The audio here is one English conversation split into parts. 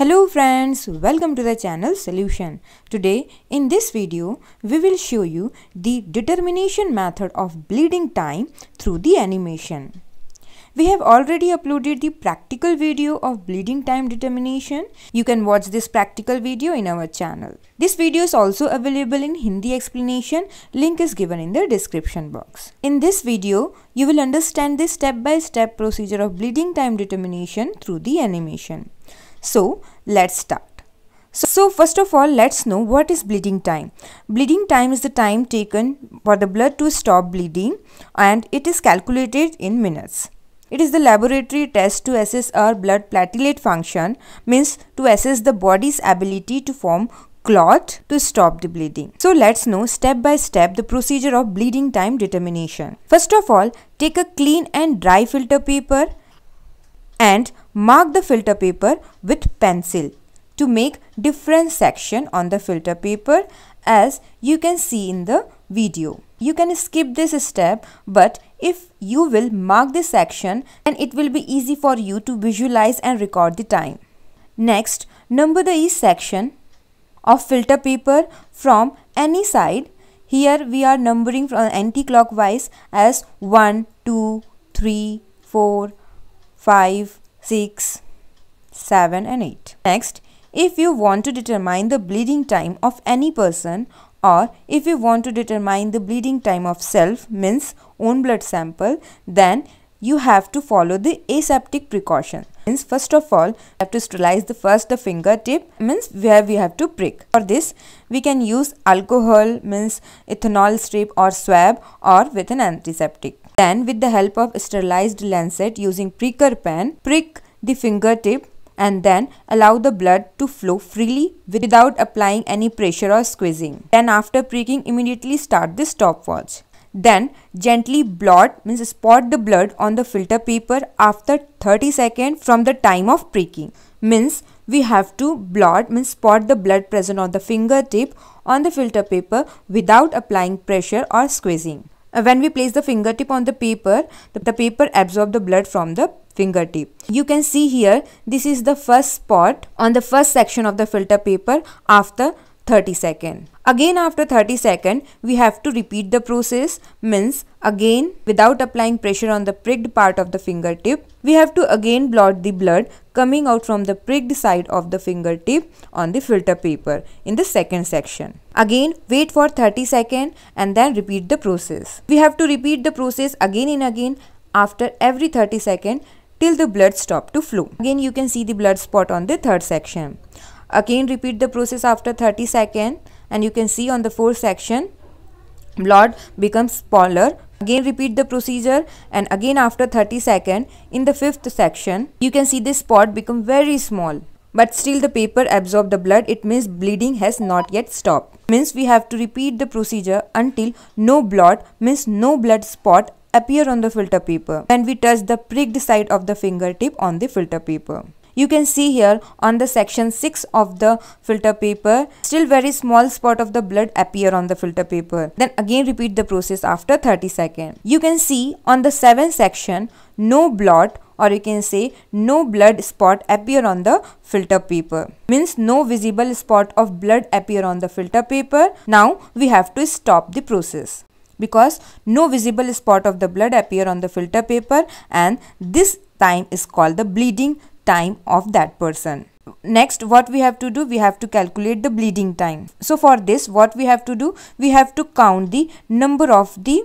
Hello friends, welcome to the channel Solution. Today in this video, we will show you the determination method of bleeding time through the animation. We have already uploaded the practical video of bleeding time determination. You can watch this practical video in our channel. This video is also available in Hindi explanation. Link is given in the description box. In this video, you will understand the step-by-step -step procedure of bleeding time determination through the animation. So let's start. So first of all, let's know what is bleeding time. Bleeding time is the time taken for the blood to stop bleeding and it is calculated in minutes. It is the laboratory test to assess our blood platelet function, means to assess the body's ability to form clot to stop the bleeding. So let's know step by step the procedure of bleeding time determination. First of all, take a clean and dry filter paper and Mark the filter paper with pencil to make different section on the filter paper as you can see in the video. You can skip this step but if you will mark this section and it will be easy for you to visualize and record the time. Next, number the each section of filter paper from any side. Here we are numbering from anti-clockwise as 1, 2, 3, 4, 5, 6, 7 and 8. Next, if you want to determine the bleeding time of any person or if you want to determine the bleeding time of self means own blood sample then you have to follow the aseptic precaution. Means first of all, you have to sterilize the first the fingertip means where we have to prick. For this, we can use alcohol means ethanol strip or swab or with an antiseptic. Then with the help of sterilized lancet using pricker pen, prick the fingertip and then allow the blood to flow freely without applying any pressure or squeezing. Then after pricking immediately start the stopwatch. Then gently blot means spot the blood on the filter paper after 30 seconds from the time of pricking. Means we have to blot means spot the blood present on the fingertip on the filter paper without applying pressure or squeezing. Uh, when we place the fingertip on the paper, the paper absorbs the blood from the fingertip. You can see here, this is the first spot on the first section of the filter paper after 30 seconds. Again after 30 second, we have to repeat the process, means again without applying pressure on the pricked part of the fingertip, we have to again blot the blood coming out from the pricked side of the fingertip on the filter paper in the second section. Again wait for 30 second and then repeat the process. We have to repeat the process again and again after every 30 second till the blood stop to flow. Again you can see the blood spot on the third section. Again repeat the process after 30 second and you can see on the fourth section blood becomes smaller again repeat the procedure and again after 30 second in the fifth section you can see this spot become very small but still the paper absorb the blood it means bleeding has not yet stopped means we have to repeat the procedure until no blood means no blood spot appear on the filter paper and we touch the pricked side of the fingertip on the filter paper you can see here on the section 6 of the filter paper still very small spot of the blood appear on the filter paper then again repeat the process after 30 seconds you can see on the 7th section no blot or you can say no blood spot appear on the filter paper means no visible spot of blood appear on the filter paper now we have to stop the process because no visible spot of the blood appear on the filter paper and this time is called the bleeding time of that person. Next, what we have to do? We have to calculate the bleeding time. So for this, what we have to do? We have to count the number of the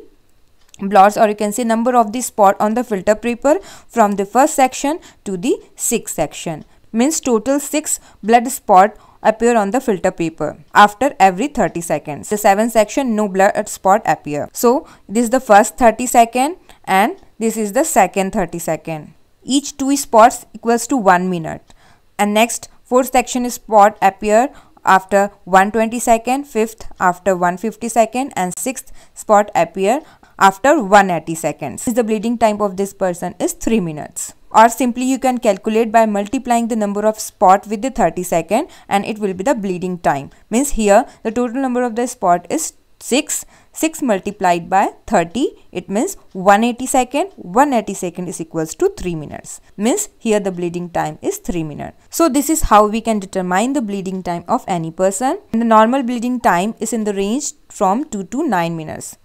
blots or you can say number of the spot on the filter paper from the first section to the sixth section. Means total 6 blood spot appear on the filter paper after every 30 seconds. The 7th section no blood spot appear. So this is the first 30 second and this is the second 30 second. Each 2 spots equals to 1 minute. And next, 4th section spot appear after 120 second, 5th after 150 second and 6th spot appear after 180 seconds. The bleeding time of this person is 3 minutes. Or simply you can calculate by multiplying the number of spot with the 30 second and it will be the bleeding time. Means here the total number of the spot is 6. 6 multiplied by 30, it means 180 second. 180 second is equals to 3 minutes. Means here the bleeding time is 3 minutes. So this is how we can determine the bleeding time of any person. And the normal bleeding time is in the range from 2 to 9 minutes.